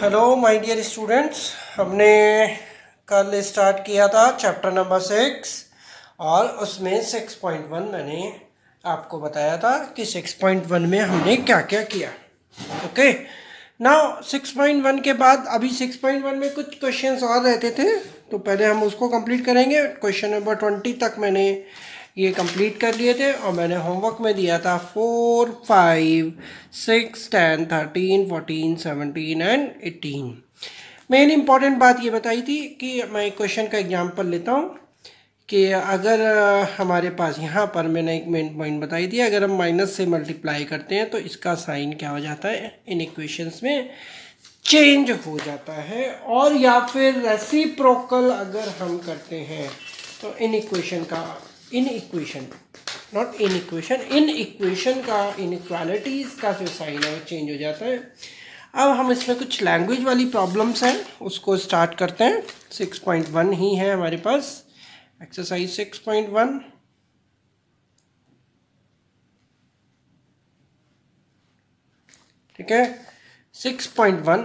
Hello my dear students हमने कल start किया था चैप्टर नंबर सिक्स और उसमें सिक्स पॉइंट वन मैंने आपको बताया था कि सिक्स पॉइंट वन में हमने क्या क्या किया ओके ना सिक्स पॉइंट वन के बाद अभी सिक्स पॉइंट वन में कुछ क्वेश्चन और रहते थे तो पहले हम उसको कंप्लीट करेंगे क्वेश्चन नंबर ट्वेंटी तक मैंने ये कंप्लीट कर लिए थे और मैंने होमवर्क में दिया था four five six ten thirteen fourteen seventeen and eighteen main important बात ये बताई थी कि मैं एक क्वेश्चन का एग्जांपल लेता हूँ कि अगर हमारे पास यहाँ पर मैंने एक मेन पॉइंट बताई थी अगर हम माइनस से मल्टीप्लाई करते हैं तो इसका साइन क्या हो जाता है इन इक्वेशंस में चेंज हो जाता है और या फिर रेसिप्रोकल अगर हम करते हैं तो इन इक्वेशन का inequation not inequation inequation का इन इक्वालिटीज़ का जो साइन है वो चेंज हो जाता है अब हम इसमें कुछ लैंग्वेज वाली प्रॉब्लम्स हैं उसको स्टार्ट करते हैं सिक्स पॉइंट वन ही है हमारे पास एक्सरसाइज सिक्स पॉइंट वन ठीक है सिक्स पॉइंट वन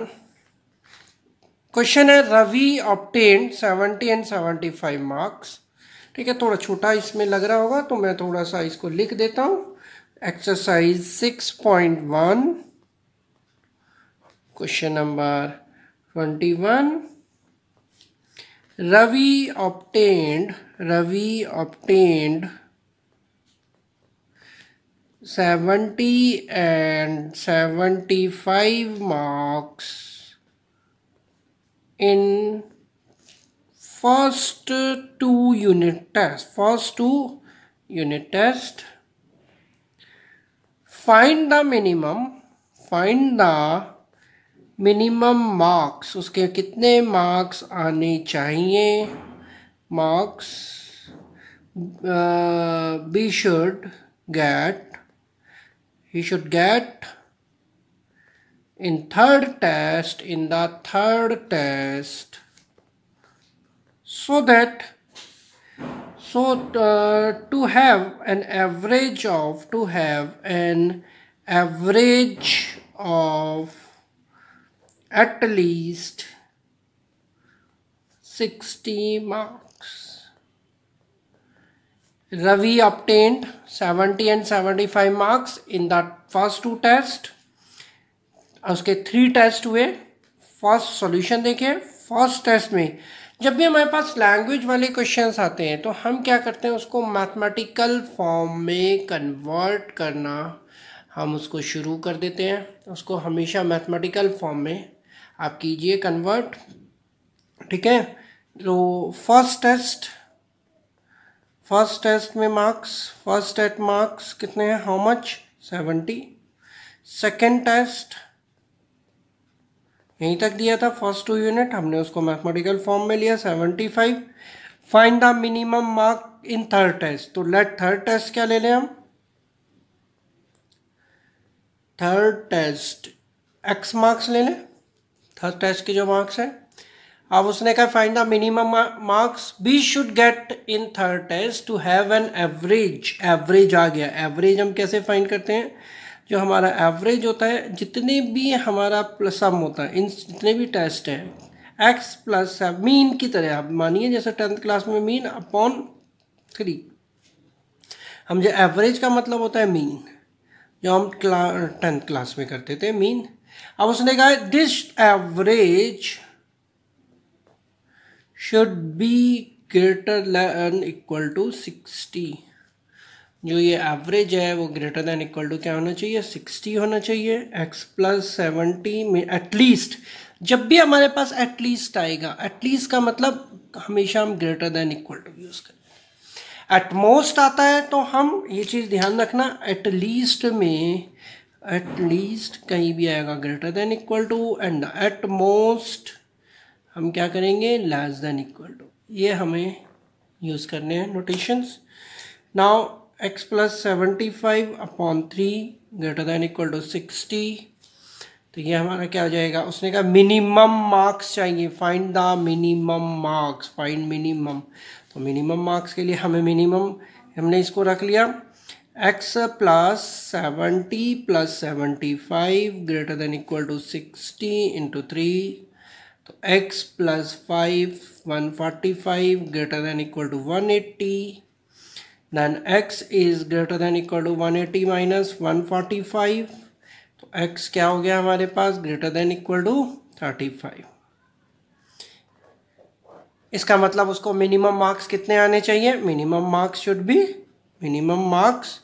क्वेश्चन है Ravi obtain seventy and seventy five marks ठीक है थोड़ा छोटा इसमें लग रहा होगा तो मैं थोड़ा सा इसको लिख देता हूँ exercise six point one question number twenty one obtained Ravi obtained seventy 70 seventy 75 marks in first two unit test first two unit test find the minimum find the minimum marks उसके कितने मार्क्स आने चाहिए marks be should get he should get in third test in the third test so that so uh, to have an average of to have an average of at least 60 marks Ravi obtained 70 and 75 marks in that first two test उसके three test हुए first solution. देखें first test me. जब भी हमारे पास language वाले question आते हैं तो हम क्या करते हैं उसको मैथमेटिकल फॉर्म में कन्वर्ट करना हम उसको शुरू कर देते हैं उसको हमेशा मैथमेटिकल फॉर्म में आप कीजिए कन्वर्ट ठीक है तो फर्स्ट टेस्ट फर्स्ट टेस्ट में मार्क्स फर्स्ट एट मार्क्स कितने हैं how much seventy second test यहीं तक दिया था फर्स्ट टू यूनिट हमने उसको मैथमेटिकल फॉर्म में लिया seventy five find the minimum mark in third test तो लेट थर्ड टेस्ट क्या ले लें हम थर्ड टेस्ट एक्स मार्क्स ले लें थर्ड टेस्ट के जो मार्क्स हैं अब उसने कहा find the minimum marks be should get in third test to have an average average आ गया एवरेज हम कैसे फाइंड करते हैं जो हमारा एवरेज होता है जितने भी हमारा सम होता है इन जितने भी टेस्ट हैं एक्स प्लस है मीन की तरह आप मानिए जैसे टेंथ क्लास में मीन अपॉन थ्री हम जो एवरेज का मतलब होता है मीन जो हम टेंथ क्लास में करते थे मीन अब उसने कहा this average should be greater than equal to sixty जो ये एवरेज है वो ग्रेटर देन इक्वल टू क्या होना चाहिए सिक्सटी होना चाहिए एक्स प्लस सेवेंटी में एटलीस्ट जब भी हमारे पास एटलीस्ट आएगा एटलीस्ट का मतलब हमेशा हम greater than equal to use करें एटमोस्ट आता है तो हम ये चीज़ ध्यान रखना एटलीस्ट में एटलीस्ट कहीं भी आएगा greater than equal to and at most हम क्या करेंगे लेस देन इक्वल टू ये हमें यूज़ करने हैं notations now x plus seventy five upon three greater than equal to sixty तो ये हमारा क्या हो जाएगा उसने कहा मिनिमम मार्क्स चाहिए find the minimum marks find minimum तो मिनिमम मार्क्स के लिए हमें मिनिमम हमने इसको रख लिया x plus seventy plus seventy five greater than equal to sixty into three तो x plus five one forty five greater than equal to one eighty then x is greater than equal to 180 minus 145 तो x क्या हो गया हमारे पास greater than equal to 35 इसका मतलब उसको मिनिमम मार्क्स कितने आने चाहिए minimum marks should be minimum marks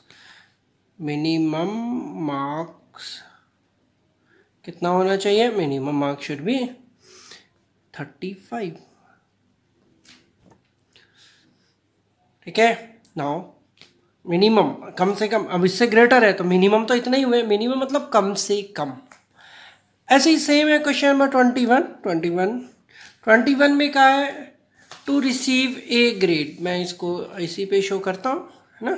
minimum marks कितना होना चाहिए minimum marks should be thirty five ठीक है नाउ मिनिमम कम से कम अब इससे ग्रेटर है तो मिनिमम तो इतना ही हुए मिनिमम मतलब कम से कम ऐसे ही सेम है question number twenty one twenty one twenty one में कहा है टू रिसीव ए ग्रेड मैं इसको इसी पे शो करता हूँ है ना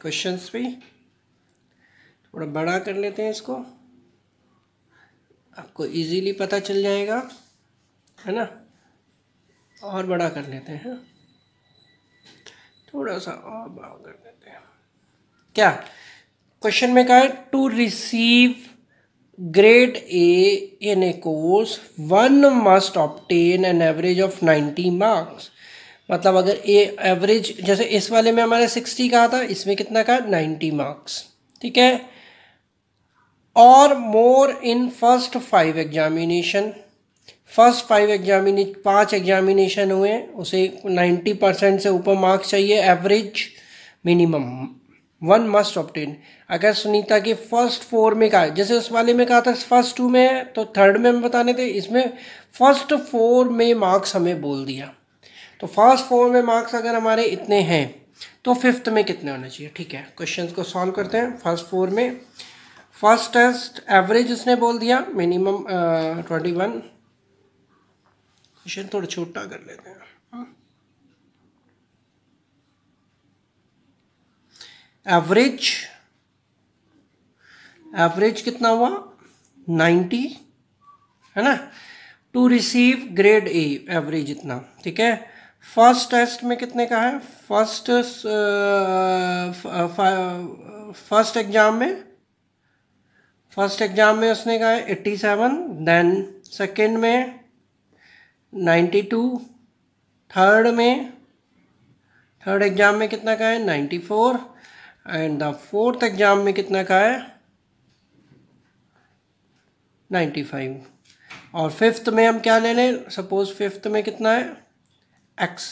क्वेश्चन पे थोड़ा बड़ा कर लेते हैं इसको आपको इजीली पता चल जाएगा है ना और बड़ा कर लेते हैं हाँ। थोड़ा सा और बड़ा कर देते हैं क्या क्वेश्चन में कहा है to receive grade A in a course one must obtain an average of ninety marks मतलब अगर ए एवरेज जैसे इस वाले में हमारे सिक्सटी कहा था इसमें कितना कहा नाइन्टी मार्क्स ठीक है और more in first five examination first five examine पाँच एग्जामिनेशन हुए उसे नाइन्टी परसेंट से ऊपर मार्क्स चाहिए average minimum one must obtain अगर सुनीता के फर्स्ट फोर में कहा जैसे उस वाले में कहा था फर्स्ट टू में है तो थर्ड में हम बताने थे इसमें फर्स्ट फोर में मार्क्स हमें बोल दिया तो फर्स्ट फोर में मार्क्स अगर हमारे इतने हैं तो फिफ्थ में कितने होने चाहिए ठीक है क्वेश्चन को सॉल्व करते हैं फर्स्ट फोर में फर्स्ट टेस्ट एवरेज उसने बोल दिया मिनिमम ट्वेंटी वन क्वेश्चन थोड़ा छोटा कर लेते हैं एवरेज हाँ। एवरेज कितना हुआ नाइन्टी है ना to receive grade A average इतना ठीक है फर्स्ट टेस्ट में कितने का है फर्स्ट फर्स्ट एग्जाम में फर्स्ट एग्जाम में उसने कहा है एट्टी सेवन देन सेकेंड में नाइन्टी टू थर्ड में थर्ड एग्ज़ाम में कितना का है ninety four and the fourth exam में कितना का है नाइन्टी फाइव और फिफ्थ में हम क्या ले लें सपोज़ फिफ्थ में कितना है एक्स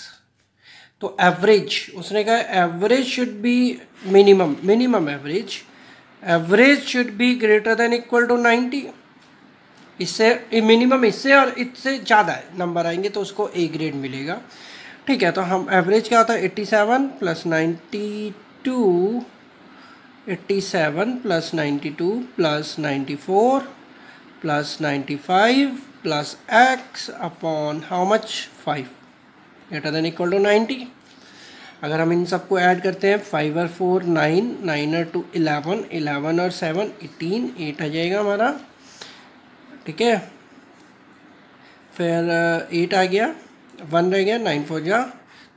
तो एवरेज उसने कहा average should be minimum minimum average average should be greater than equal to ninety इससे मिनिमम इससे और इससे ज़्यादा नंबर आएंगे तो उसको ए ग्रेड मिलेगा ठीक है तो हम एवरेज क्या होता है eighty seven plus ninety two eighty seven plus ninety two plus ninety four plus ninety five plus x upon how much five greater than equal to ninety अगर हम इन सबको ऐड करते हैं फाइव और फोर नाइन नाइन और two eleven eleven और seven eighteen eight आ जाएगा हमारा ठीक है फिर एट uh, आ गया वन रह गया नाइन फोर जा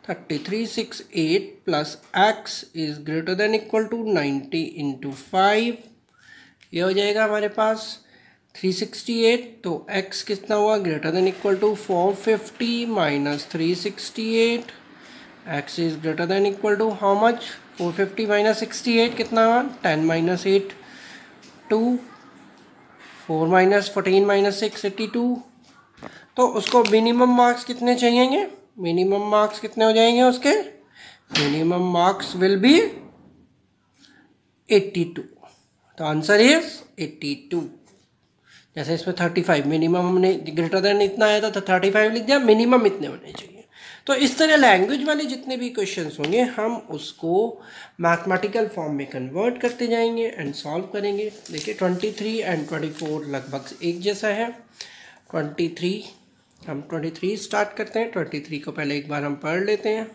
thirty three six eight plus x is greater than equal to ninety into five ये हो जाएगा हमारे पास थ्री सिक्सटी एट तो एक्स कितना हुआ greater than equal to four fifty minus three sixty eight x is greater than equal to how much four fifty minus sixty eight कितना हुआ ten minus eight two four minus fourteen minus six eighty two तो उसको minimum marks कितने चाहिएंगे minimum marks कितने हो जाएंगे उसके minimum marks will be eighty two तो आंसर इज एट्टी टू जैसे इसमें थर्टी फाइव मिनिमम हमने ग्रेटर देन इतना आया था तो थर्टी फाइव लिख दिया मिनिमम इतने होने चाहिए तो इस तरह लैंग्वेज वाले जितने भी क्वेश्चन होंगे हम उसको मैथमेटिकल फॉर्म में कन्वर्ट करते जाएंगे एंड सॉल्व करेंगे देखिए twenty three and twenty four लगभग एक जैसा है ट्वेंटी थ्री हम ट्वेंटी थ्री स्टार्ट करते हैं ट्वेंटी थ्री को पहले एक बार हम पढ़ लेते हैं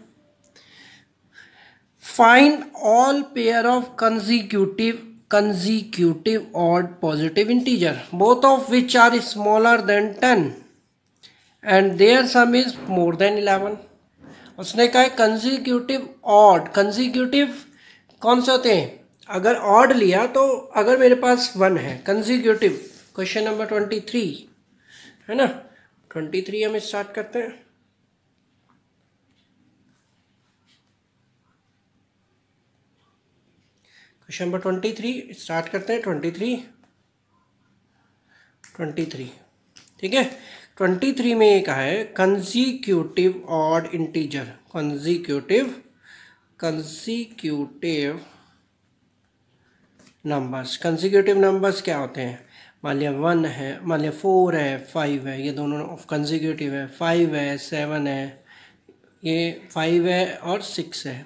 find all pair of consecutive consecutive और positive integer both of which are smaller than ten and their sum is more than eleven उसने कहा कंजीक्यूटिव ऑड कंजीक्यूटिव कौन से होते हैं अगर ऑड लिया तो अगर मेरे पास वन है consecutive question number twenty three है ना ट्वेंटी थ्री हम स्टार्ट करते हैं question number twenty three start करते हैं ट्वेंटी थ्री ट्वेंटी थ्री ठीक है ट्वेंटी थ्री में ये कहा है consecutive odd integer consecutive consecutive numbers consecutive numbers क्या होते हैं मान लिया वन है मान लिया फोर है फाइव है ये दोनों कंजीक्यूटिव है फाइव है सेवन है ये फाइव है और सिक्स है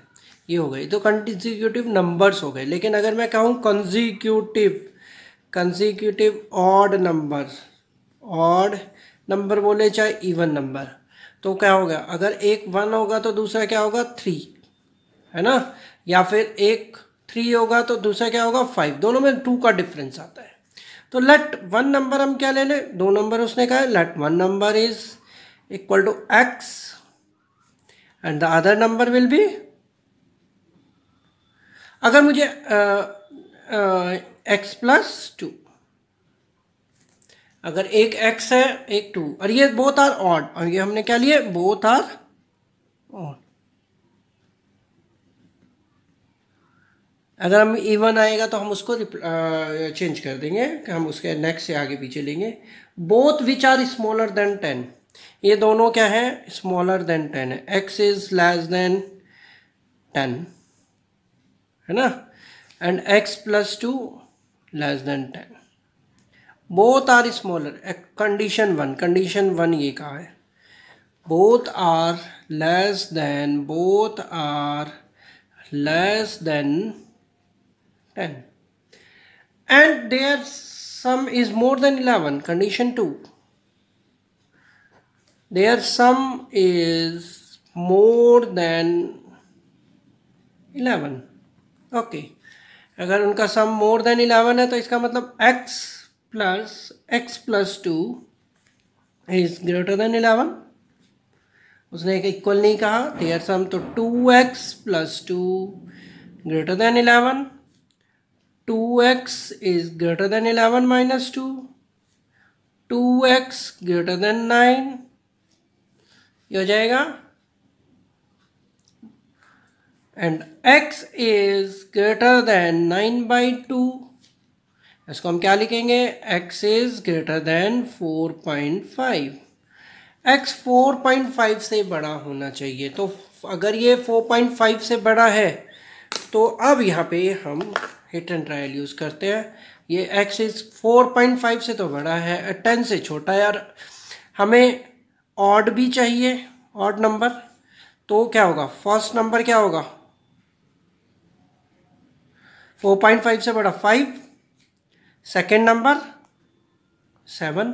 ये हो गई तो कंजीक्यूटिव नंबर्स हो गए लेकिन अगर मैं कहूँ consecutive consecutive odd number odd number बोले चाहे इवन नंबर तो क्या होगा अगर एक वन होगा तो दूसरा क्या होगा थ्री है ना या फिर एक थ्री होगा तो दूसरा क्या होगा फाइव दोनों में टू का डिफरेंस आता है तो लेट वन नंबर हम क्या ले लें दो नंबर उसने कहा let one number is equal to x and the other number will be अगर मुझे एक्स प्लस टू अगर एक एक्स है एक टू और ये बोथ आर ऑड और ये हमने क्या लिए बोथ आर ऑड अगर हम इवन आएगा तो हम उसको चेंज कर देंगे कि हम उसके नेक्स्ट से आगे पीछे लेंगे both which are smaller than ten ये दोनों क्या है स्मॉलर देन टेन है x is less than ten है ना and x plus two less than ten both are smaller condition one condition one ये कहा है both are less than both are less than ten and their sum is more than eleven condition two their sum is more than eleven okay अगर उनका सम मोर than eleven है तो इसका मतलब x plus x plus two is greater than eleven उसने एक equal नहीं कहा देयर सम तो 2x x plus two greater than eleven two x is greater than eleven minus two two x greater than nine ये हो जाएगा and x is greater than nine by two इसको हम क्या लिखेंगे x is greater than 4.5 x 4.5 से बड़ा होना चाहिए तो अगर ये 4.5 से बड़ा है तो अब यहाँ पे हम हिट एंड ट्रायल यूज़ करते हैं ये x इज 4.5 से तो बड़ा है 10 से छोटा है यार हमें ऑड भी चाहिए ऑड नंबर तो क्या होगा फर्स्ट नंबर क्या होगा 4.5 से बड़ा 5 second number seven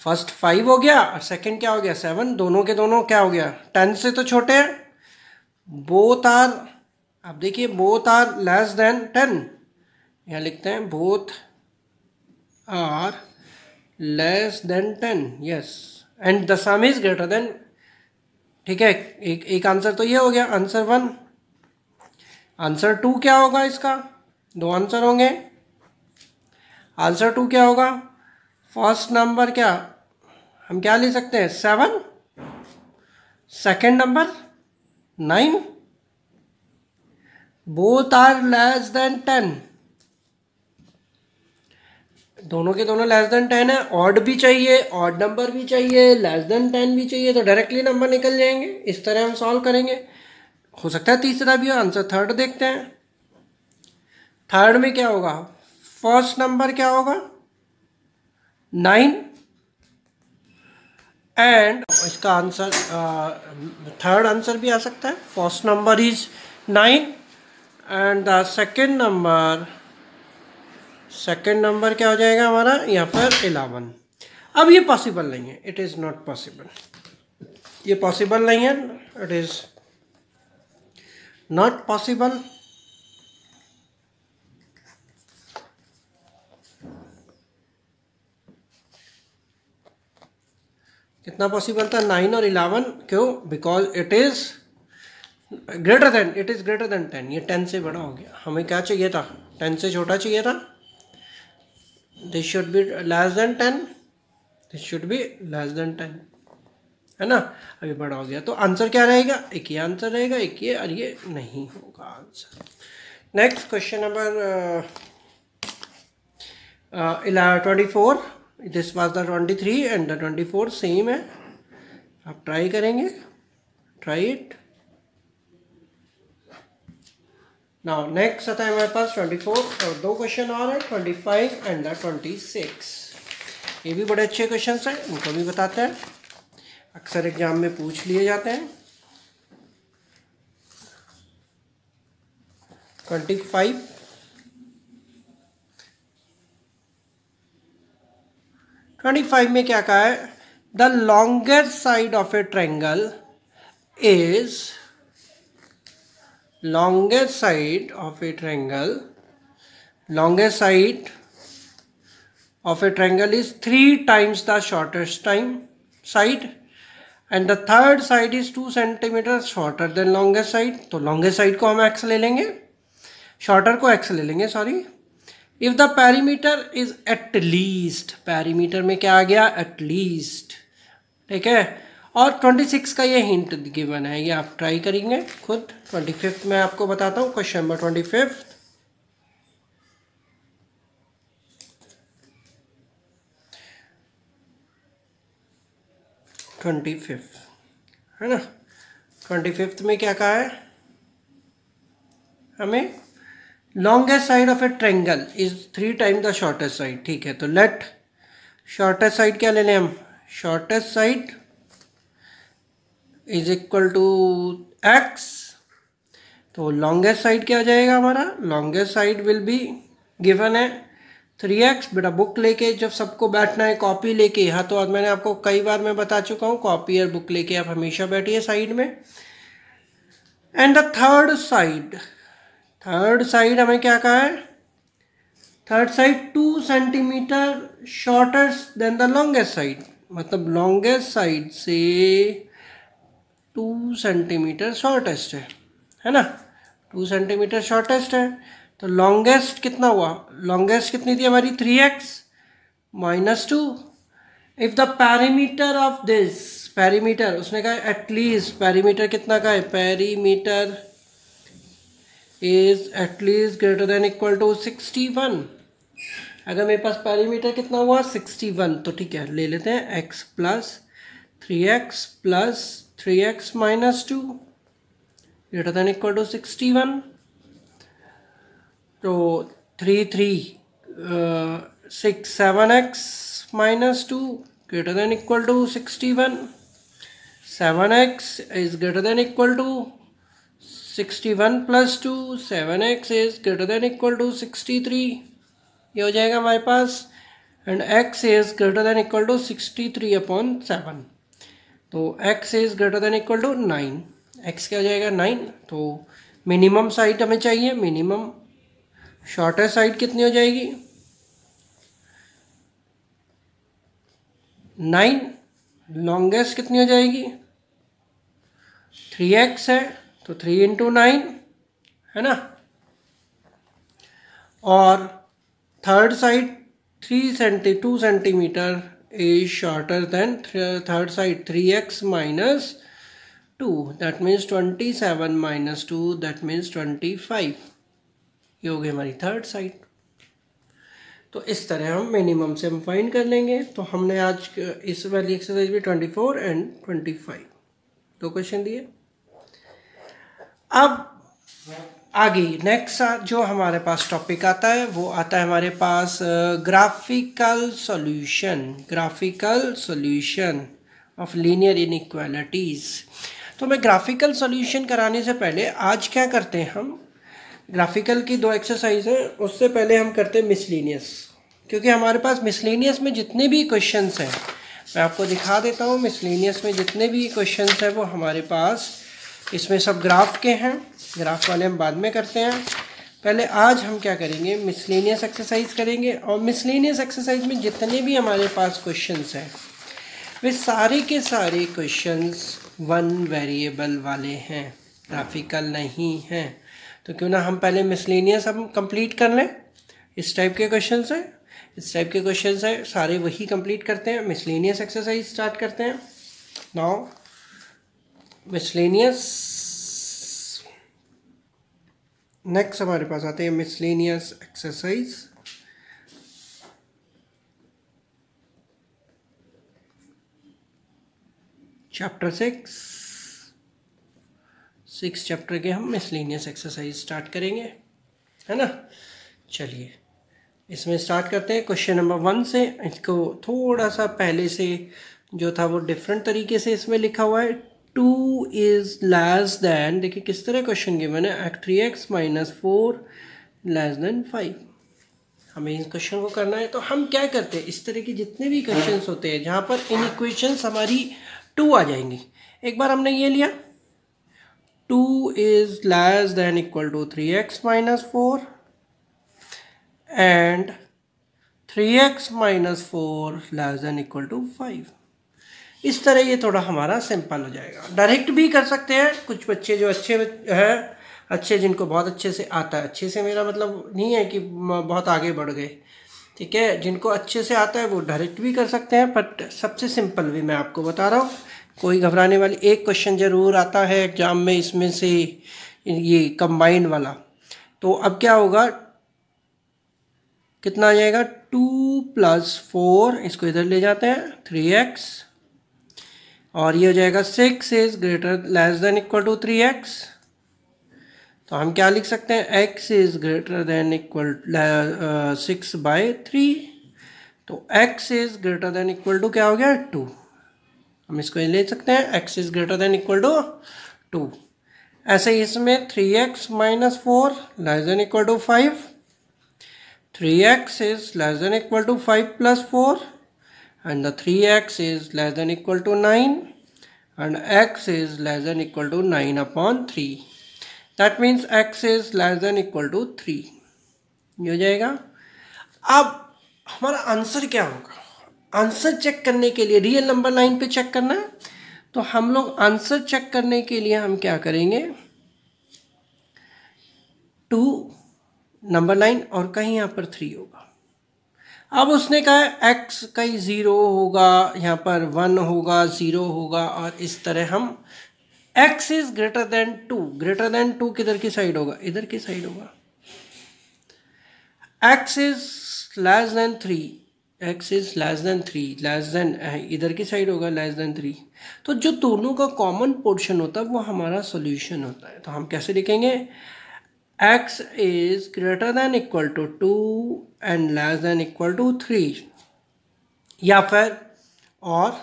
first five हो गया और सेकेंड क्या हो गया सेवन दोनों के दोनों क्या हो गया टेन से तो छोटे हैं बोथ आर अब देखिए both are less than ten यहाँ लिखते हैं both are less than ten yes and the sum is greater than ठीक है एक एक आंसर तो ये हो गया आंसर वन आंसर टू क्या होगा इसका दो आंसर होंगे आंसर टू क्या होगा फर्स्ट नंबर क्या हम क्या ले सकते हैं seven second number nine both are less than ten दोनों के दोनों लेस देन टेन है ऑड भी चाहिए ऑड नंबर भी चाहिए लेस देन टेन भी चाहिए तो डायरेक्टली नंबर निकल जाएंगे इस तरह हम सॉल्व करेंगे हो सकता है तीसरा भी आंसर थर्ड देखते हैं थर्ड में क्या होगा फर्स्ट नंबर क्या होगा नाइन एंड इसका आंसर थर्ड आंसर भी आ सकता है first number is nine and the second number second number क्या हो जाएगा हमारा यहाँ पर इलेवन अब ये पॉसिबल नहीं है इट इज़ नॉट पॉसिबल ये पॉसिबल नहीं है इट इज़ नॉट पॉसिबल कितना पॉसिबल था नाइन और इलेवन क्यों because it is greater than it is greater than ten ये टेन से बड़ा हो गया हमें क्या चाहिए था टेन से छोटा चाहिए था this should be less than ten this should be less than ten है ना अभी बड़ा हो गया तो आंसर क्या रहेगा एक ये आंसर रहेगा एक ये और ये नहीं होगा answer next question number twenty four this was the twenty three and the twenty four same है आप ट्राई करेंगे ट्राई इट नाउ नेक्स्ट आता है हमारे पास ट्वेंटी फोर और दो क्वेश्चन और है twenty five and the twenty six ये भी बड़े अच्छे क्वेश्चन हैं उनको भी बताते हैं अक्सर एग्जाम में पूछ लिए जाते हैं ट्वेंटी फाइव ट्वेंटी फाइव में क्या कहा है the longest side of a triangle is longest side of a triangle longest side of a triangle is three times the shortest time side and the third side is two centimetre shorter than longest side तो longest side को हम x ले लेंगे shorter को x ले लेंगे sorry if the perimeter is at least perimeter में क्या आ गया एट लीस्ट ठीक है और 26 का ये हिंट गिवन है ये आप ट्राई करेंगे खुद 25 में आपको बताता हूँ क्वेश्चन नंबर 25 ट्वेंटी फिफ्थ है ना ट्वेंटी फिफ्थ में क्या कहा है हमें longest side of a triangle is three time the shortest side ठीक है तो लेट शॉर्टेस्ट साइड क्या ले लें हम shortest side is equal to x तो लॉन्गेस्ट साइड क्या हो जाएगा हमारा longest side will be given है थ्री एक्स बेटा बुक लेके जब सबको बैठना है कॉपी लेके हाँ तो मैंने आपको कई बार मैं बता चुका हूँ कॉपी और बुक लेके आप हमेशा बैठिए साइड में and the third side third side हमें क्या कहा है third side two centimetre shorter than the longest side मतलब लॉन्गेस्ट साइड से टू सेंटीमीटर शॉर्टेस्ट है है ना टू सेंटीमीटर शॉर्टेस्ट है तो लॉन्गेस्ट कितना हुआ लॉन्गेस्ट कितनी थी हमारी three x minus two if the perimeter of this perimeter उसने कहा एटलीस्ट पैरीमीटर कितना का है perimeter is at least greater than equal to sixty one अगर मेरे पास पैरीमीटर कितना हुआ सिक्सटी वन तो ठीक है ले लेते हैं x plus three x plus three x minus two greater than equal to sixty one तो three three six seven x minus two greater than equal to sixty one seven x is greater than equal to sixty one plus two seven x is greater than equal to sixty three ये हो जाएगा हमारे पास and x is greater than equal to sixty three upon seven तो x is greater than equal to nine x क्या हो जाएगा nine तो मिनिमम साइट हमें चाहिए मिनिमम शॉर्टेस्ट साइट कितनी हो जाएगी नाइन लॉन्गेस्ट कितनी हो जाएगी थ्री एक्स है तो थ्री इंटू नाइन है ना और third side three centi two centimetre is shorter than third side three x minus two that means twenty seven minus two that means twenty five ये हो गई हमारी थर्ड साइड तो इस तरह हम मिनिमम से हम फाइंड कर लेंगे तो हमने आज इस वाली एक्सरसाइज में 24 एंड 25 दो क्वेश्चन दिए अब आगे नेक्स्ट जो हमारे पास टॉपिक आता है वो आता है हमारे पास graphical solution graphical solution of linear inequalities तो मैं ग्राफिकल सॉल्यूशन कराने से पहले आज क्या करते हैं हम ग्राफिकल की दो एक्सरसाइज हैं उससे पहले हम करते हैं मिसलिनियस क्योंकि हमारे पास मिसलिनियस में जितने भी क्वेश्चन हैं मैं आपको दिखा देता हूँ मिसलिनियस में जितने भी क्वेश्चन हैं वो हमारे पास इसमें सब ग्राफ के हैं ग्राफ वाले हम बाद में करते हैं पहले आज हम क्या करेंगे मिसलिनियस एक्सरसाइज करेंगे और मिसलिनियस एक्सरसाइज में जितने भी हमारे पास क्वेश्चन हैं वे सारे के सारे क्वेश्चन वन वेरिएबल वाले हैं ग्राफिकल नहीं हैं तो क्यों ना हम पहले मिसलिनियस हम कंप्लीट कर लें इस टाइप के क्वेश्चन हैं इस टाइप के क्वेश्चन हैं सारे वही कंप्लीट करते हैं मिसलिनियस एक्सरसाइज स्टार्ट करते हैं नाउ मिसलेनियस नेक्स्ट हमारे पास आते हैं miscellaneous exercise chapter six six chapter के हम मिसलेनियस एक्सरसाइज स्टार्ट करेंगे है ना चलिए इसमें स्टार्ट करते हैं क्वेश्चन नंबर वन से इसको थोड़ा सा पहले से जो था वो डिफरेंट तरीके से इसमें लिखा हुआ है टू इज़ लेस देन देखिए किस तरह क्वेश्चन गिवन है x three x minus four less than five हमें इस क्वेश्चन को करना है तो हम क्या करते हैं इस तरह के जितने भी क्वेश्चन होते हैं जहाँ पर इन इक्वेशंस हमारी टू आ जाएंगी एक बार हमने ये लिया two is less than equal to three x minus four and three x minus four less than equal to five इस तरह ये थोड़ा हमारा सिंपल हो जाएगा डायरेक्ट भी कर सकते हैं कुछ बच्चे जो अच्छे हैं अच्छे जिनको बहुत अच्छे से आता है अच्छे से मेरा मतलब नहीं है कि बहुत आगे बढ़ गए ठीक है जिनको अच्छे से आता है वो डायरेक्ट भी कर सकते हैं बट सबसे सिंपल भी मैं आपको बता रहा हूँ कोई घबराने वाली एक क्वेश्चन ज़रूर आता है एग्ज़ाम में इसमें से ये कंबाइन वाला तो अब क्या होगा कितना आ जाएगा टू प्लस फोर इसको इधर ले जाते हैं थ्री एक्स और ये हो जाएगा six is greater less than equal to three x तो हम क्या लिख सकते हैं x is greater than equal six by three तो x is greater than equal to क्या हो गया टू हम इसको ले सकते हैं x is greater than equal to two ऐसे इसमें three x minus four less than equal to five three x is less than equal to five plus four and the 3x is less than equal to 9 and x is less than equal to 9 upon 3 that means x is less than equal to 3 ये हो जाएगा अब हमारा answer क्या होगा answer check करने के लिए रियल नंबर लाइन पे चेक करना है तो हम लोग आंसर चेक करने के लिए हम क्या करेंगे टू नंबर लाइन और कहीं यहाँ पर थ्री होगा अब उसने कहा एक्स कहीं ज़ीरो होगा यहाँ पर वन होगा ज़ीरो होगा और इस तरह हम x is greater than two greater than two किधर की साइड होगा इधर की साइड होगा x is less than three x is less than three less than इधर की साइड होगा लेस देन थ्री तो जो दोनों का कॉमन पोर्शन होता है वो हमारा सोल्यूशन होता है तो हम कैसे लिखेंगे x is greater than equal to two and less than equal to three या फिर और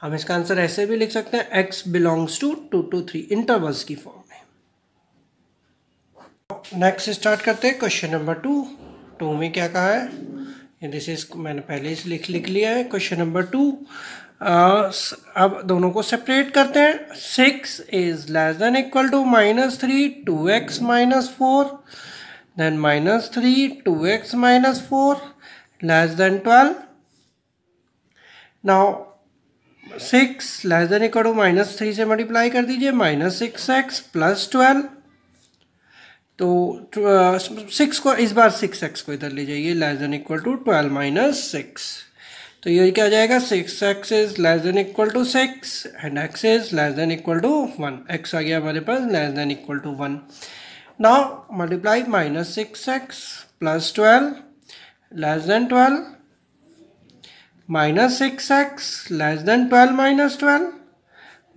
हम इसका आंसर ऐसे भी लिख सकते हैं x belongs to two to three intervals की फॉर्म में नेक्स्ट स्टार्ट करते हैं क्वेश्चन नंबर टू टू में क्या कहा है दिस इज मैंने पहले ही लिख लिख लिया है क्वेश्चन नंबर टू अब दोनों को सेपरेट करते हैं six is less than equal to minus three two x minus four then minus 3 2x minus 4 less than 12 now 6 less than equal to minus three से मल्टीप्लाई कर दीजिए minus six x plus twelve तो six uh, को इस बार six x को इधर ले जाइए less than equal to twelve minus six तो ये क्या जाएगा six x is less than equal to six and x is less than equal to one x आ गया हमारे पास less than equal to one Now multiply minus 6x plus 12 less than 12 minus 6x less than 12 minus 12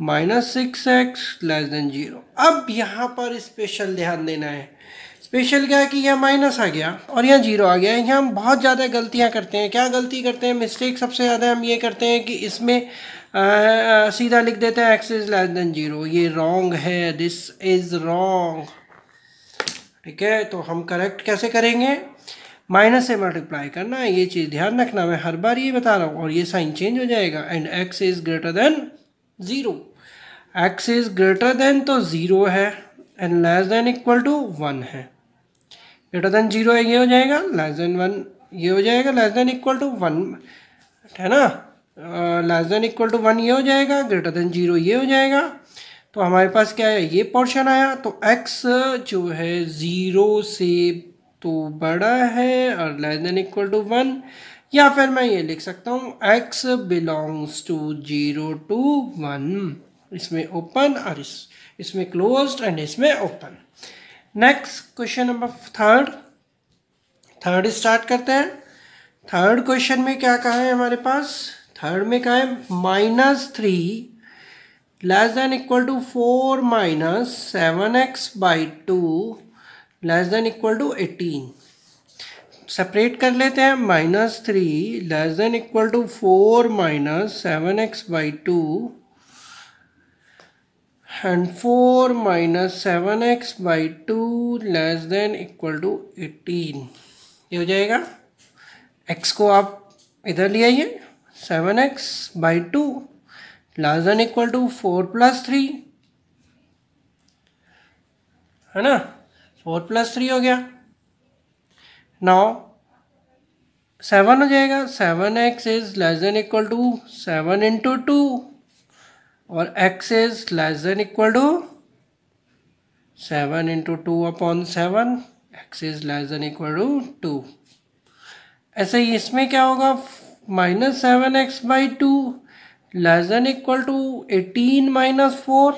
minus six x less than zero अब यहाँ पर special ध्यान देना है स्पेशल क्या है कि यह माइनस आ गया और यहाँ जीरो आ गया यहाँ हम बहुत ज़्यादा गलतियाँ करते हैं क्या गलती करते हैं मिस्टेक सबसे ज़्यादा हम ये करते हैं कि इसमें आ, आ, सीधा लिख देते हैं x is less than zero ये रॉन्ग है दिस इज़ रॉन्ग ठीक है तो हम करेक्ट कैसे करेंगे माइनस से मल्टीप्लाई करना है ये चीज़ ध्यान रखना मैं हर बार ये बता रहा हूँ और ये साइन चेंज हो जाएगा and x is greater than zero x is greater than तो ज़ीरो है and less than equal to one है ग्रेटर देन ज़ीरो ये हो जाएगा लेस देन वन ये हो जाएगा less than equal to one है ना less than equal to one ये हो जाएगा ग्रेटर देन ज़ीरो ये हो जाएगा तो हमारे पास क्या है ये पोर्शन आया तो एक्स जो है ज़ीरो से तो बड़ा है और less than equal to one या फिर मैं ये लिख सकता हूँ x belongs to zero to one इसमें ओपन और इस इसमें क्लोज एंड इसमें open next question number third third start करते हैं थर्ड क्वेश्चन में क्या कहा है हमारे पास थर्ड में कहा है minus three less than equal to four minus seven x by two less than equal to eighteen separate कर लेते हैं minus three less than equal to four minus seven x by two and four minus seven x by two less than equal to eighteen ये हो जाएगा x को आप इधर ले आइए seven x by two less than equal to four plus three है ना फोर प्लस थ्री हो गया नौ सेवन हो जाएगा seven x is less than equal to seven into two और x is less than equal to seven into two upon seven x is less than equal to two ऐसे ही इसमें क्या होगा minus seven x by two less than equal to eighteen minus four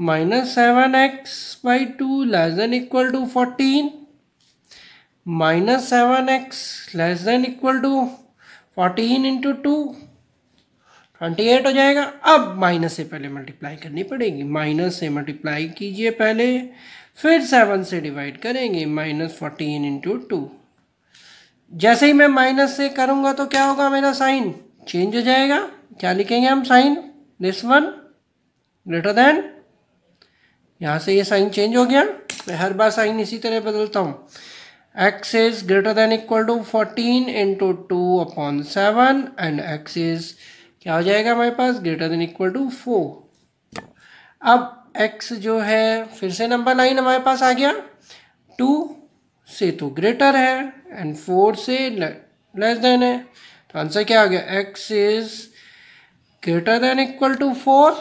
minus seven x by two less than equal to fourteen minus seven x less than equal to fourteen into to twenty eight हो जाएगा अब minus से पहले multiply करनी पड़ेगी minus से multiply कीजिए पहले फिर सेवन से डिवाइड करेंगे माइनस फोर्टीन इंटू टू जैसे ही मैं माइनस से करूँगा तो क्या होगा मेरा साइन चेंज हो जाएगा क्या लिखेंगे हम sign this one greater than यहाँ से ये साइन चेंज हो गया मैं हर बार साइन इसी तरह बदलता हूँ x is greater than equal to fourteen into two upon seven and x is क्या हो जाएगा हमारे पास greater than equal to four अब एक्स जो है फिर से नंबर लाइन हमारे पास आ गया टू से तो ग्रेटर है एंड फोर से लेस देन है तो आंसर क्या आ गया x is greater than equal to four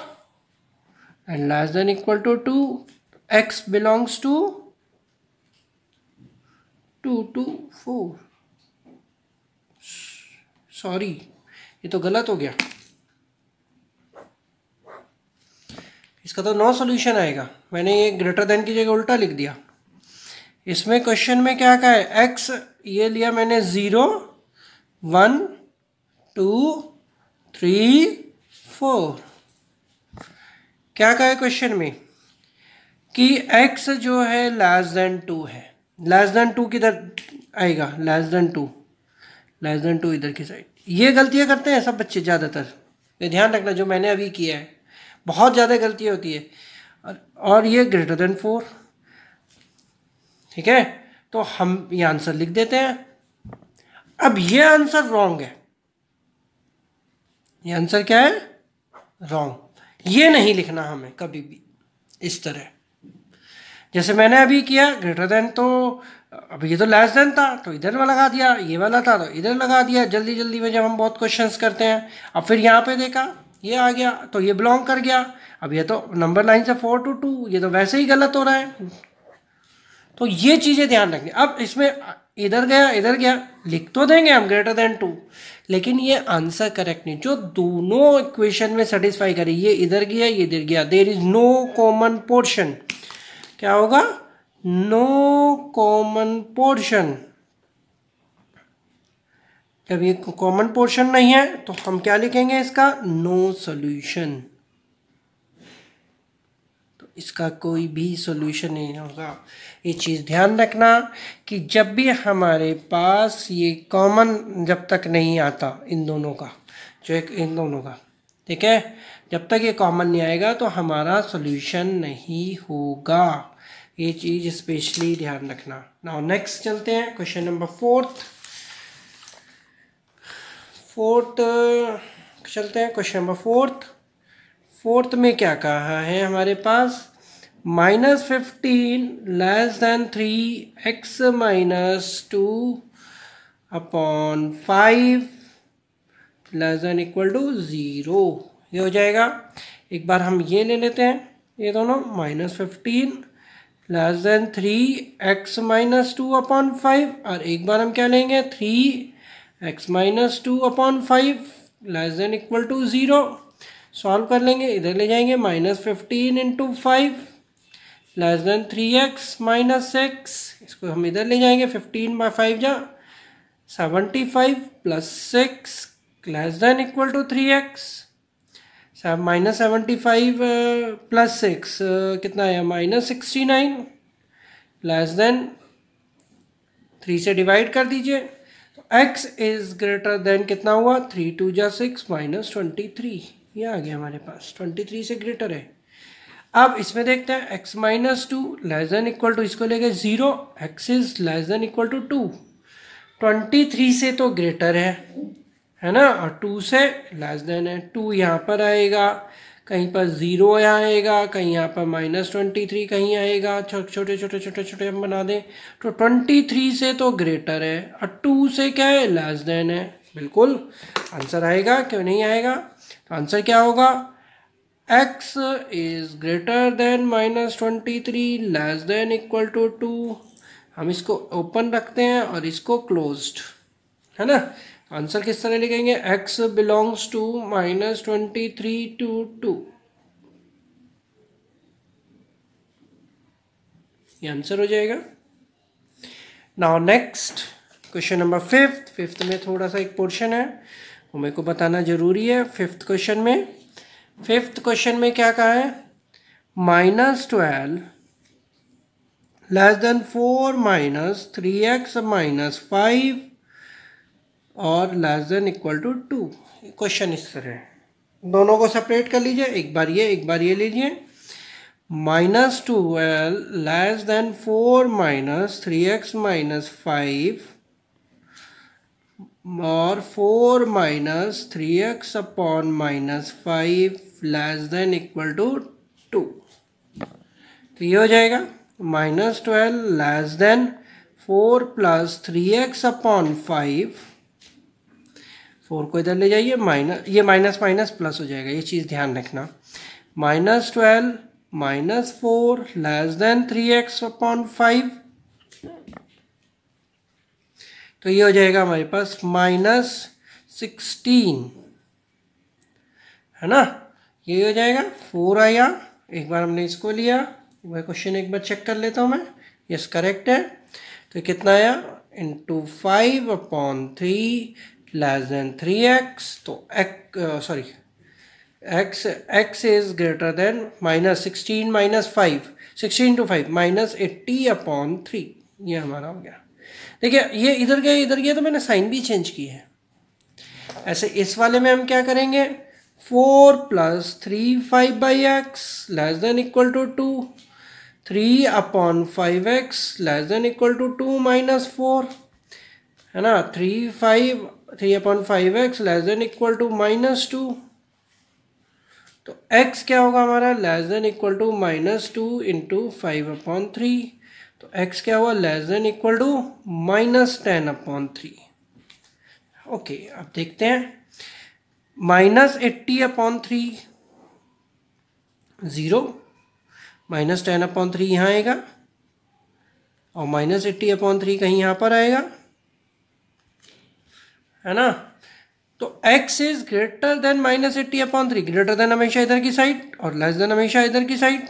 and less than equal to two x belongs to two to four sorry ये तो गलत हो गया इसका तो नो सॉल्यूशन आएगा मैंने ये ग्रेटर देन की जगह उल्टा लिख दिया इसमें क्वेश्चन में क्या कहा है एक्स ये लिया मैंने zero one two three four क्या कहा है क्वेश्चन में कि x जो है लेस देन टू है लेस देन टू किधर आएगा less than two less than two इधर की साइड ये गलतियाँ करते हैं सब बच्चे ज़्यादातर ये ध्यान रखना जो मैंने अभी किया है बहुत ज़्यादा गलतियाँ होती है और, और ये ग्रेटर देन फोर ठीक है तो हम ये आंसर लिख देते हैं अब ये आंसर रॉन्ग है ये आंसर क्या है रॉन्ग ये नहीं लिखना हमें कभी भी इस तरह जैसे मैंने अभी किया ग्रेटर देन तो अब ये तो लेस देन था तो इधर वाला लगा दिया ये वाला था तो इधर लगा दिया जल्दी जल्दी में जब हम बहुत क्वेश्चन करते हैं अब फिर यहाँ पे देखा ये आ गया तो ये बिलोंग कर गया अब ये तो नंबर लाइन से फोर टू टू ये तो वैसे ही गलत हो रहा है तो ये चीज़ें ध्यान रखनी अब इसमें इधर गया इधर गया लिख तो देंगे हम ग्रेटर देन टू लेकिन ये आंसर करेक्ट नहीं जो दोनों इक्वेशन में सेटिस्फाई करे ये इधर गया ये इधर गया there is no common portion क्या होगा नो कॉमन पोर्शन जब ये कॉमन पोर्शन नहीं है तो हम क्या लिखेंगे इसका नो no सोल्यूशन इसका कोई भी सोल्यूशन नहीं होगा ये चीज़ ध्यान रखना कि जब भी हमारे पास ये कॉमन जब तक नहीं आता इन दोनों का जो एक इन दोनों का ठीक है जब तक ये कॉमन नहीं आएगा तो हमारा सोल्यूशन नहीं होगा ये चीज़ स्पेशली ध्यान रखना नाउ नेक्स्ट चलते हैं क्वेश्चन नंबर फोर्थ फोर्थ चलते हैं क्वेश्चन नंबर फोर्थ फोर्थ में क्या कहा है हमारे पास minus fifteen less than three x minus two upon five less than equal to zero ये हो जाएगा एक बार हम ये ले लेते हैं ये दोनों minus fifteen less than three x minus two upon five और एक बार हम क्या लेंगे three x minus two upon five less than equal to zero solve कर लेंगे इधर ले जाएंगे minus fifteen into five less than three x minus x इसको हम इधर ले जाएंगे फिफ्टीन बाई फाइव जा seventy five plus six less than equal to three x minus seventy five plus six कितना है minus sixty nine less than three से divide कर दीजिए तो एक्स इज़ ग्रेटर देन कितना हुआ थ्री टू जा सिक्स माइनस ट्वेंटी थ्री ये आ गया हमारे पास ट्वेंटी थ्री से ग्रेटर है अब इसमें देखते हैं x minus two less than equal to इसको लेके zero x is less than equal to two twenty three से तो ग्रेटर है है ना और टू से लेस देन है टू यहाँ पर आएगा कहीं पर ज़ीरो आएगा कहीं यहाँ पर माइनस ट्वेंटी थ्री कहीं आएगा छोटे छोटे छोटे छोटे हम बना दें तो ट्वेंटी थ्री से तो ग्रेटर है और टू से क्या है लेस देन है बिल्कुल आंसर आएगा क्यों नहीं आएगा तो आंसर क्या होगा x is greater than minus twenty three less than equal to two हम इसको ओपन रखते हैं और इसको क्लोज्ड है ना आंसर किस तरह लिखेंगे x belongs to minus twenty three to two ये आंसर हो जाएगा now next question number fifth fifth में थोड़ा सा एक पोर्शन है वो मेरे को बताना जरूरी है फिफ्थ क्वेश्चन में फिफ्थ क्वेश्चन में क्या कहा है minus twelve less than four minus three x minus five और less than equal to two question इस तरह दोनों को सेपरेट कर लीजिए एक बार ये एक बार ये लीजिए minus twelve less than four minus three x minus five और four minus three x upon minus five less than equal to two तो ये हो जाएगा minus twelve less than four plus three x upon five four को इधर ले जाइए minus ये माइनस माइनस प्लस हो जाएगा ये चीज़ ध्यान रखना minus twelve minus four less than three x upon five तो ये हो जाएगा हमारे पास माइनस सिक्सटीन है ना ये हो जाएगा फोर आया एक बार हमने इसको लिया वह क्वेश्चन एक बार चेक कर लेता हूँ मैं यस करेक्ट है तो कितना आया into five upon three less than three x तो एक sorry x x is greater than minus sixteen minus five sixteen two five minus eighty upon three ये हमारा हो गया देखिए ये इधर गया इधर गया तो मैंने साइन भी चेंज की है ऐसे इस वाले में हम क्या करेंगे four plus three five by x less than equal to to three upon five x less than equal to two minus four है ना three five three upon five x less than equal to minus two तो x क्या होगा हमारा less than equal to minus two into five upon three तो x क्या हुआ less than equal to minus ten upon three okay अब देखते हैं minus eighty upon three zero minus ten upon three यहाँ आएगा और माइनस एट्टी अपॉन थ्री कहीं यहाँ पर आएगा है ना तो x is greater than minus eighty upon three greater than हमेशा इधर की साइड और लेस देन हमेशा इधर की साइड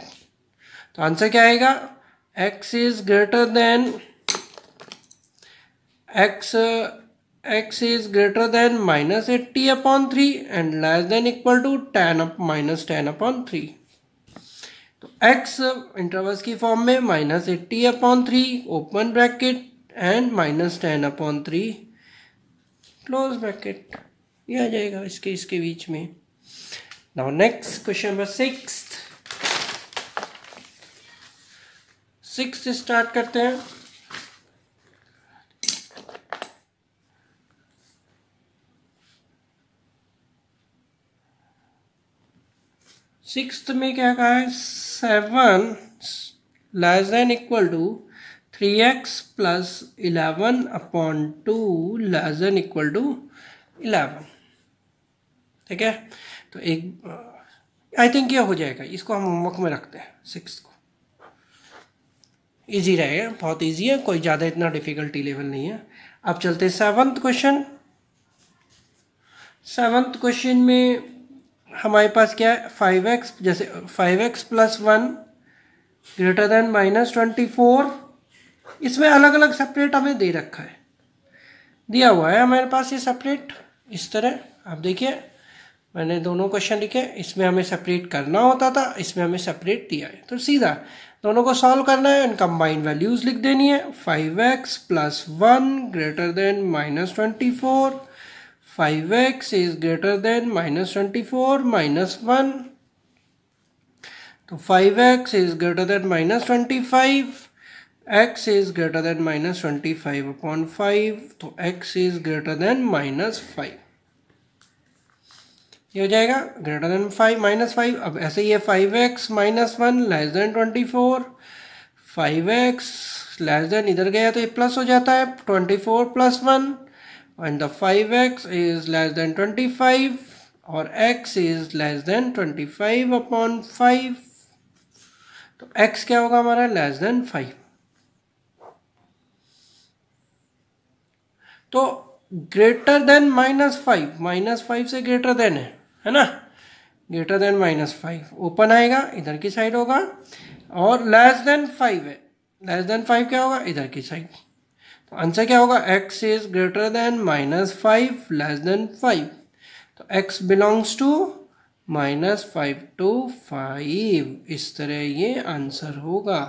तो आंसर क्या आएगा x is greater than x uh, x is greater than minus 80 upon 3 and less than equal to 10 up minus 10 upon 3 तो x इंटरवल्स की फॉर्म में minus eighty upon three open bracket and minus ten upon three close bracket ये आ जाएगा इसके इसके बीच में now next question number six six से स्टार्ट करते हैं सिक्स में क्या कहा है seven less than equal to three x plus eleven upon two less than equal to eleven ठीक है तो एक आई थिंक ये हो जाएगा इसको हम होमवर्क में रखते हैं सिक्स को ईजी रहेगा बहुत ईजी है कोई ज़्यादा इतना डिफ़िकल्टी लेवल नहीं है अब चलते हैं सेवन्थ क्वेश्चन सेवन्थ क्वेश्चन में हमारे पास क्या है फाइव एक्स जैसे five x plus one greater than minus twenty four इसमें अलग अलग सेपरेट हमें दे रखा है दिया हुआ है हमारे पास ये सेपरेट इस तरह आप देखिए मैंने दोनों क्वेश्चन लिखे इसमें हमें सेपरेट करना होता था इसमें हमें सेपरेट दिया है तो सीधा दोनों को सॉल्व करना है इनका कंबाइंड वैल्यूज लिख देनी है five x plus one greater than minus twenty four five x is greater than minus twenty four minus one तो five x is greater than minus twenty five x is greater than minus twenty five upon five तो x is greater than minus five ये हो जाएगा greater than five minus five अब ऐसे ही है five x minus one less than twenty four five x less than इधर गया तो ये प्लस हो जाता है twenty four plus one and the five x is less than twenty five और x is less than twenty five upon five तो x क्या होगा हमारा लेस देन फाइव तो greater than minus five minus five से greater than है है ना greater than minus five open आएगा इधर की साइड होगा और लेस देन फाइव है लेस देन फाइव क्या होगा इधर की साइड तो आंसर क्या होगा x is greater than minus five less than five तो x belongs to minus five to five इस तरह ये आंसर होगा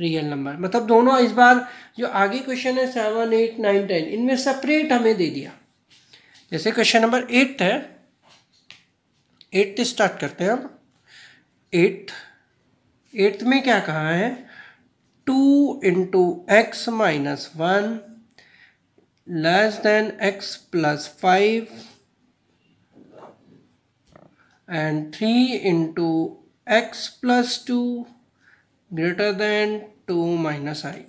रियल नंबर मतलब दोनों इस बार जो आगे क्वेश्चन है सेवन एट नाइन टेन इनमें सेपरेट हमें दे दिया जैसे क्वेश्चन नंबर एट है एट्थ स्टार्ट करते हैं हम एट्थ एट्थ में क्या कहा है two into x minus one less than x plus five and three into x plus two greater than two minus I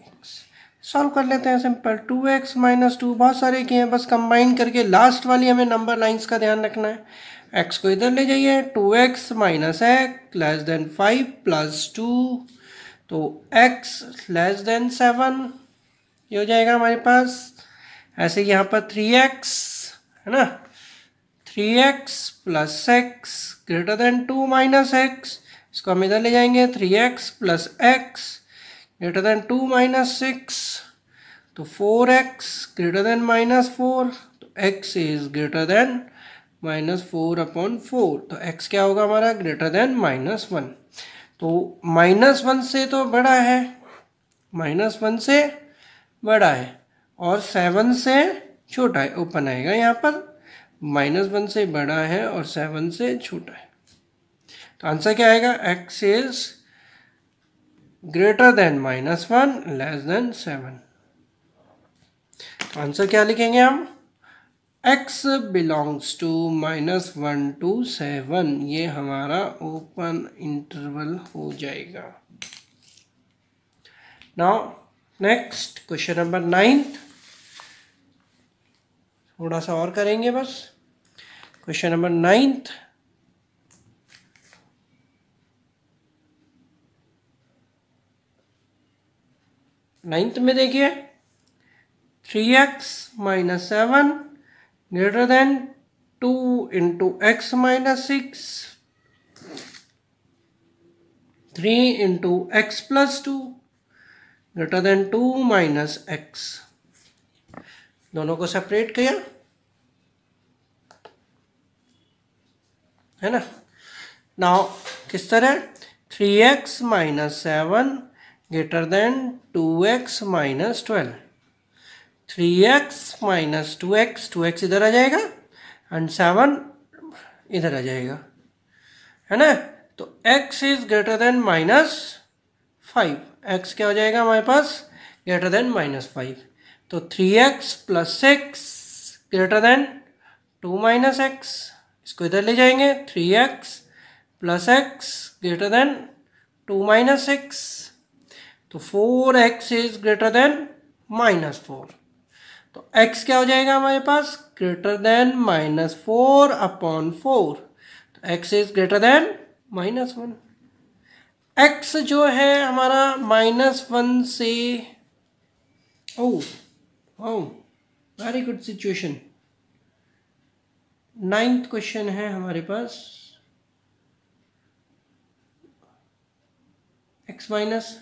solve कर लेते हैं simple two x minus two बहुत सारे किए हैं बस कंबाइन करके लास्ट वाली हमें नंबर लाइंस का ध्यान रखना है एक्स को इधर ले जाइए two x minus x less than five plus two तो एक्स लेस देन सेवन ये हो जाएगा हमारे पास ऐसे यहाँ पर थ्री एक्स है ना three x plus x greater than two minus x इसको हम इधर ले जाएंगे three x plus x greater than two minus six तो four x greater than minus four तो x is greater than minus four upon four तो x क्या होगा हमारा ग्रेटर देन माइनस वन तो माइनस वन से तो बड़ा है माइनस वन से बड़ा है और सेवन से छोटा है ओपन आएगा यहाँ पर माइनस वन से बड़ा है और सेवन से छोटा है तो आंसर क्या आएगा x is greater than minus one less than seven answer क्या लिखेंगे हम x belongs to minus one to seven ये हमारा ओपन इंटरवल हो जाएगा now next question number nine थोड़ा सा और करेंगे बस क्वेश्चन नंबर नाइन्थ नाइन्थ में देखिए three x minus seven greater than 2 into x minus 6 3 into x plus 2 greater than 2 minus x दोनों को सेपरेट किया है ना नाउ किस तरह three x minus seven greater than two x minus twelve three x minus two x two x इधर आ जाएगा एंड सेवन इधर आ जाएगा है ना तो x is greater than minus five x क्या हो जाएगा हमारे पास ग्रेटर देन माइनस फाइव तो three x plus six greater than two minus x इसको इधर ले जाएंगे three x plus x greater than two minus six तो four x is greater than minus four तो x क्या हो जाएगा हमारे पास greater than minus four upon four तो x is greater than minus one x जो है हमारा माइनस वन से oh oh very good situation ninth question है हमारे पास x minus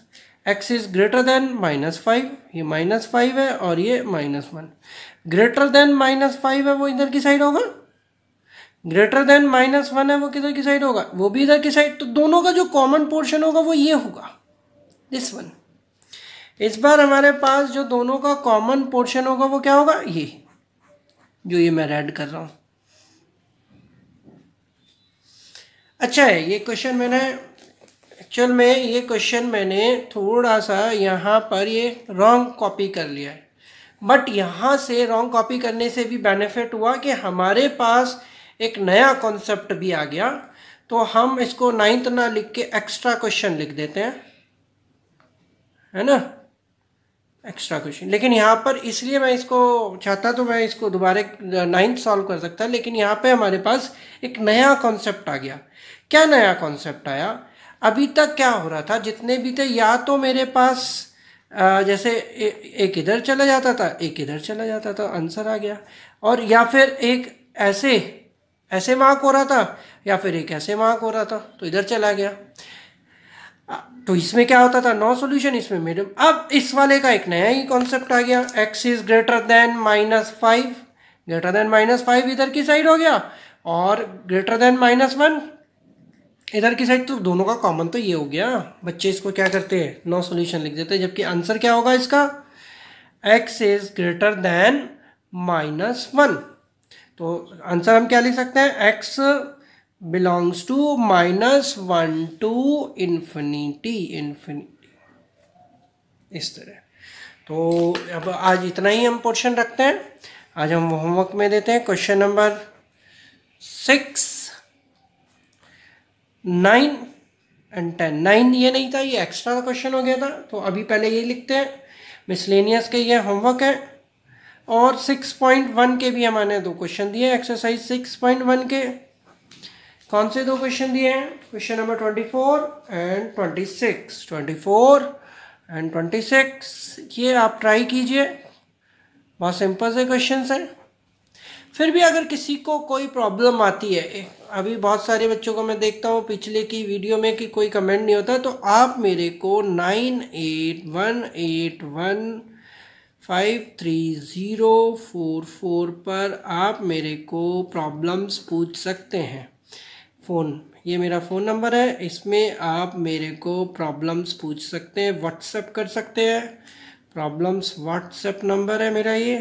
x is greater than minus five ये माइनस फाइव है और ये minus one greater than minus five है वो इधर की साइड होगा ग्रेटर देन माइनस वन है वो किधर की साइड होगा वो भी इधर की साइड तो दोनों का जो कॉमन पोर्शन होगा वो ये होगा दिस वन इस बार हमारे पास जो दोनों का कॉमन पोर्शन होगा वो क्या होगा ये जो ये मैं रेड कर रहा हूँ अच्छा है ये क्वेश्चन मैंने एक्चुअल में ये क्वेश्चन मैंने थोड़ा सा यहाँ पर ये रॉन्ग कॉपी कर लिया है बट यहाँ से रॉन्ग कॉपी करने से भी बेनिफिट हुआ कि हमारे पास एक नया कॉन्सेप्ट भी आ गया तो हम इसको नाइन्थ ना लिख के एक्स्ट्रा क्वेश्चन लिख देते हैं है ना एक्स्ट्रा क्वेश्चन लेकिन यहाँ पर इसलिए मैं इसको चाहता तो मैं इसको दोबारा नाइन्थ सॉल्व कर सकता लेकिन यहाँ पे हमारे पास एक नया कॉन्सेप्ट आ गया क्या नया कॉन्सेप्ट आया अभी तक क्या हो रहा था जितने भी थे या तो मेरे पास जैसे ए, एक इधर चला जाता था एक इधर चला जाता था आंसर आ गया और या फिर एक ऐसे ऐसे मार्क हो रहा था या फिर एक ऐसे मार्क हो रहा था तो इधर चला गया तो इसमें क्या होता था नो सॉल्यूशन इसमें मीडियम अब इस वाले का एक नया ही कॉन्सेप्ट आ गया x is greater than minus five greater than minus five इधर की साइड हो गया और ग्रेटर देन माइनस वन इधर की साइड तो दोनों का कॉमन तो ये हो गया बच्चे इसको क्या करते हैं नो सोल्यूशन लिख देते हैं जबकि आंसर क्या होगा इसका x is greater than minus one तो आंसर हम क्या लिख सकते हैं x belongs to minus one to infinity infinity इस तरह तो अब आज इतना ही हम पोर्शन रखते हैं आज हम होमवर्क में देते हैं question number six nine and ten nine ये नहीं था ये एक्स्ट्रा क्वेश्चन हो गया था तो अभी पहले ये लिखते हैं मिसलेनियस के ये होमवर्क है और सिक्स पॉइंट वन के भी हमारे दो क्वेश्चन दिए एक्सरसाइज सिक्स पॉइंट वन के कौन से दो क्वेश्चन दिए हैं question number twenty four and twenty six twenty four and twenty six ये आप ट्राई कीजिए बहुत सिंपल से क्वेश्चन हैं फिर भी अगर किसी को कोई प्रॉब्लम आती है अभी बहुत सारे बच्चों को मैं देखता हूँ पिछले की वीडियो में कि कोई कमेंट नहीं होता तो आप मेरे को nine eight one eight one five three zero four four पर आप मेरे को प्रॉब्लम्स पूछ सकते हैं फ़ोन ये मेरा फ़ोन नंबर है इसमें आप मेरे को प्रॉब्लम्स पूछ सकते हैं व्हाट्सएप कर सकते हैं प्रॉब्लम्स व्हाट्सएप नंबर है मेरा ये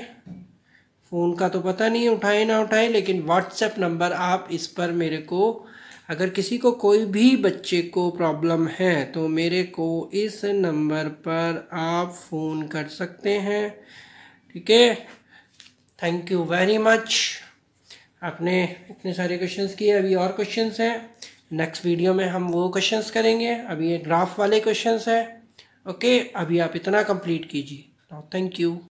फ़ोन का तो पता नहीं उठाएं ना उठाएं लेकिन व्हाट्सएप नंबर आप इस पर मेरे को अगर किसी को कोई भी बच्चे को प्रॉब्लम है तो मेरे को इस नंबर पर आप फ़ोन कर सकते हैं ठीक है थैंक यू वेरी मच आपने इतने सारे क्वेश्चंस किए अभी और क्वेश्चंस हैं नेक्स्ट वीडियो में हम वो क्वेश्चंस करेंगे अभी ये ग्राफ वाले क्वेश्चंस हैं ओके अभी आप इतना कंप्लीट कीजिए थैंक यू